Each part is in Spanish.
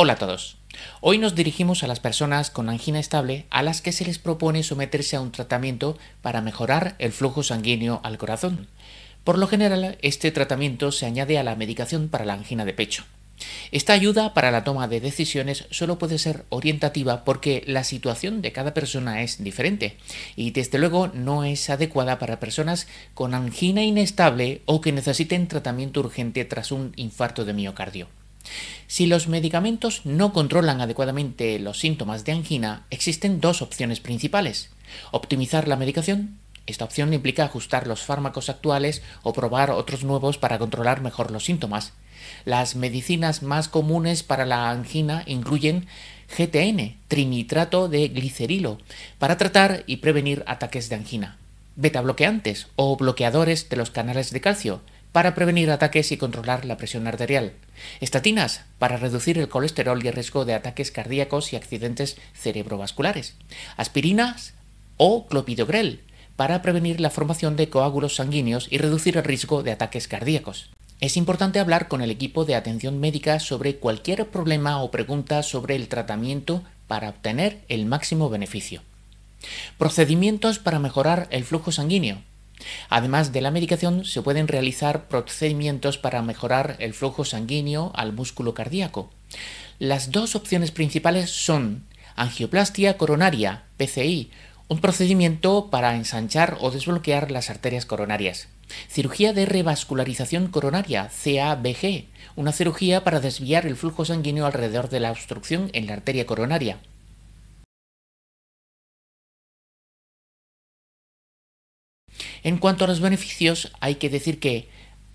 Hola a todos. Hoy nos dirigimos a las personas con angina estable a las que se les propone someterse a un tratamiento para mejorar el flujo sanguíneo al corazón. Por lo general, este tratamiento se añade a la medicación para la angina de pecho. Esta ayuda para la toma de decisiones solo puede ser orientativa porque la situación de cada persona es diferente y desde luego no es adecuada para personas con angina inestable o que necesiten tratamiento urgente tras un infarto de miocardio. Si los medicamentos no controlan adecuadamente los síntomas de angina, existen dos opciones principales. Optimizar la medicación. Esta opción implica ajustar los fármacos actuales o probar otros nuevos para controlar mejor los síntomas. Las medicinas más comunes para la angina incluyen GTN, trinitrato de glicerilo, para tratar y prevenir ataques de angina, beta bloqueantes o bloqueadores de los canales de calcio, para prevenir ataques y controlar la presión arterial. Estatinas para reducir el colesterol y el riesgo de ataques cardíacos y accidentes cerebrovasculares. Aspirinas o clopidogrel para prevenir la formación de coágulos sanguíneos y reducir el riesgo de ataques cardíacos. Es importante hablar con el equipo de atención médica sobre cualquier problema o pregunta sobre el tratamiento para obtener el máximo beneficio. Procedimientos para mejorar el flujo sanguíneo. Además de la medicación, se pueden realizar procedimientos para mejorar el flujo sanguíneo al músculo cardíaco. Las dos opciones principales son angioplastia coronaria, PCI, un procedimiento para ensanchar o desbloquear las arterias coronarias. Cirugía de revascularización coronaria, CABG, una cirugía para desviar el flujo sanguíneo alrededor de la obstrucción en la arteria coronaria. En cuanto a los beneficios, hay que decir que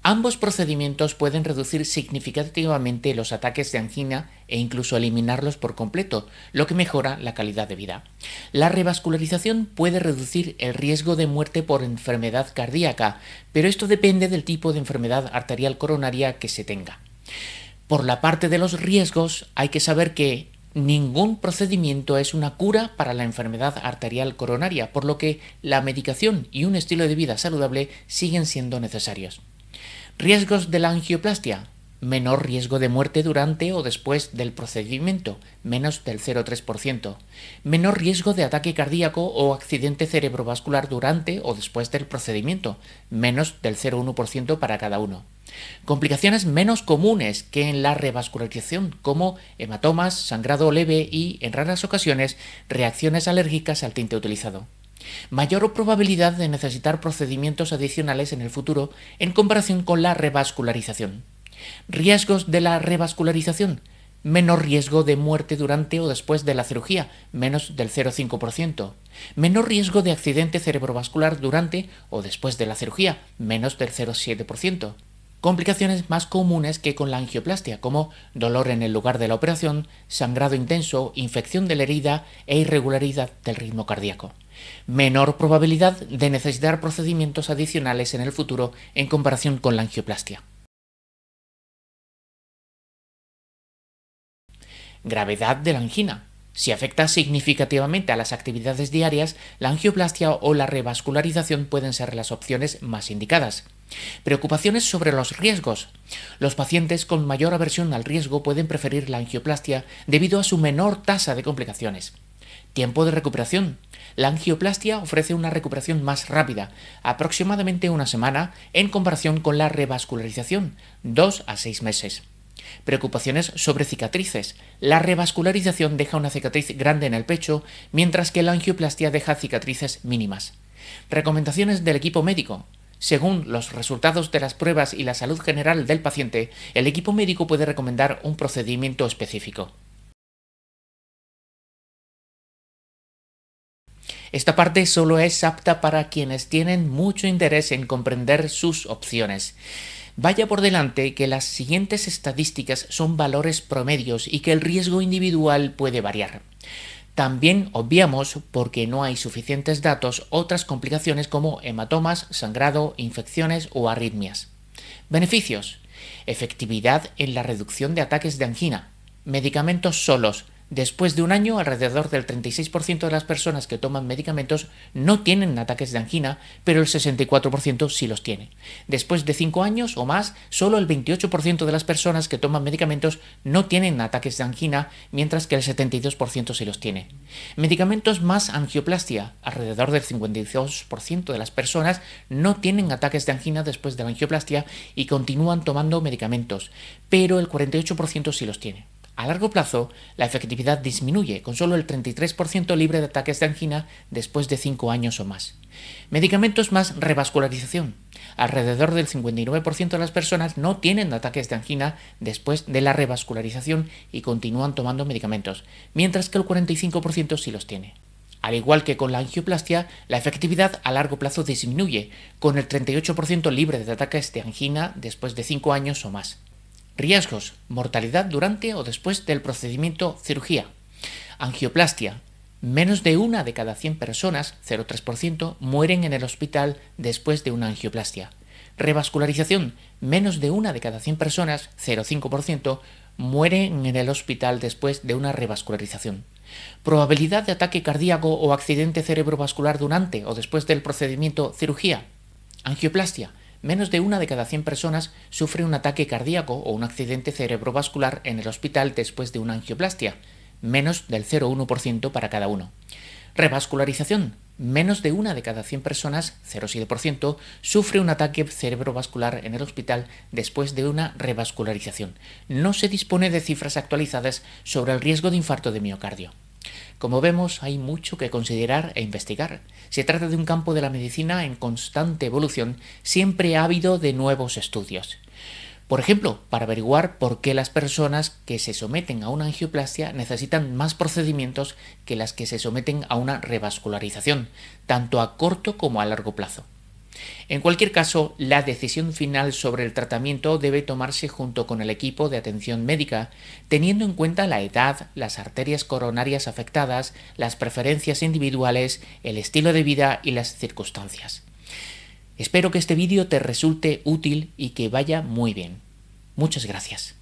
ambos procedimientos pueden reducir significativamente los ataques de angina e incluso eliminarlos por completo, lo que mejora la calidad de vida. La revascularización puede reducir el riesgo de muerte por enfermedad cardíaca, pero esto depende del tipo de enfermedad arterial coronaria que se tenga. Por la parte de los riesgos, hay que saber que Ningún procedimiento es una cura para la enfermedad arterial coronaria, por lo que la medicación y un estilo de vida saludable siguen siendo necesarios. Riesgos de la angioplastia menor riesgo de muerte durante o después del procedimiento, menos del 0,3%, menor riesgo de ataque cardíaco o accidente cerebrovascular durante o después del procedimiento, menos del 0,1% para cada uno. Complicaciones menos comunes que en la revascularización, como hematomas, sangrado leve y, en raras ocasiones, reacciones alérgicas al tinte utilizado mayor probabilidad de necesitar procedimientos adicionales en el futuro en comparación con la revascularización. Riesgos de la revascularización. Menor riesgo de muerte durante o después de la cirugía, menos del 0,5%. Menor riesgo de accidente cerebrovascular durante o después de la cirugía, menos del 0,7%. Complicaciones más comunes que con la angioplastia, como dolor en el lugar de la operación, sangrado intenso, infección de la herida e irregularidad del ritmo cardíaco. Menor probabilidad de necesitar procedimientos adicionales en el futuro en comparación con la angioplastia. Gravedad de la angina. Si afecta significativamente a las actividades diarias, la angioplastia o la revascularización pueden ser las opciones más indicadas. Preocupaciones sobre los riesgos. Los pacientes con mayor aversión al riesgo pueden preferir la angioplastia debido a su menor tasa de complicaciones. Tiempo de recuperación. La angioplastia ofrece una recuperación más rápida, aproximadamente una semana, en comparación con la revascularización, dos a seis meses. Preocupaciones sobre cicatrices. La revascularización deja una cicatriz grande en el pecho, mientras que la angioplastia deja cicatrices mínimas. Recomendaciones del equipo médico. Según los resultados de las pruebas y la salud general del paciente, el equipo médico puede recomendar un procedimiento específico. Esta parte solo es apta para quienes tienen mucho interés en comprender sus opciones. Vaya por delante que las siguientes estadísticas son valores promedios y que el riesgo individual puede variar. También obviamos, porque no hay suficientes datos, otras complicaciones como hematomas, sangrado, infecciones o arritmias. Beneficios. Efectividad en la reducción de ataques de angina. Medicamentos solos, Después de un año, alrededor del 36% de las personas que toman medicamentos no tienen ataques de angina, pero el 64% sí los tiene. Después de 5 años o más, solo el 28% de las personas que toman medicamentos no tienen ataques de angina, mientras que el 72% sí los tiene. Medicamentos más angioplastia. Alrededor del 52% de las personas no tienen ataques de angina después de la angioplastia y continúan tomando medicamentos, pero el 48% sí los tiene. A largo plazo, la efectividad disminuye, con solo el 33% libre de ataques de angina después de 5 años o más. Medicamentos más revascularización. Alrededor del 59% de las personas no tienen ataques de angina después de la revascularización y continúan tomando medicamentos, mientras que el 45% sí los tiene. Al igual que con la angioplastia, la efectividad a largo plazo disminuye, con el 38% libre de ataques de angina después de 5 años o más. Riesgos, mortalidad durante o después del procedimiento cirugía. Angioplastia. Menos de una de cada 100 personas, 0,3%, mueren en el hospital después de una angioplastia. Revascularización. Menos de una de cada 100 personas, 0,5%, mueren en el hospital después de una revascularización. Probabilidad de ataque cardíaco o accidente cerebrovascular durante o después del procedimiento cirugía. Angioplastia menos de una de cada 100 personas sufre un ataque cardíaco o un accidente cerebrovascular en el hospital después de una angioplastia, menos del 0,1% para cada uno. Revascularización. Menos de una de cada 100 personas, 0,7%, sufre un ataque cerebrovascular en el hospital después de una revascularización. No se dispone de cifras actualizadas sobre el riesgo de infarto de miocardio. Como vemos, hay mucho que considerar e investigar. Se trata de un campo de la medicina en constante evolución, siempre ha habido de nuevos estudios. Por ejemplo, para averiguar por qué las personas que se someten a una angioplastia necesitan más procedimientos que las que se someten a una revascularización, tanto a corto como a largo plazo. En cualquier caso, la decisión final sobre el tratamiento debe tomarse junto con el equipo de atención médica, teniendo en cuenta la edad, las arterias coronarias afectadas, las preferencias individuales, el estilo de vida y las circunstancias. Espero que este vídeo te resulte útil y que vaya muy bien. Muchas gracias.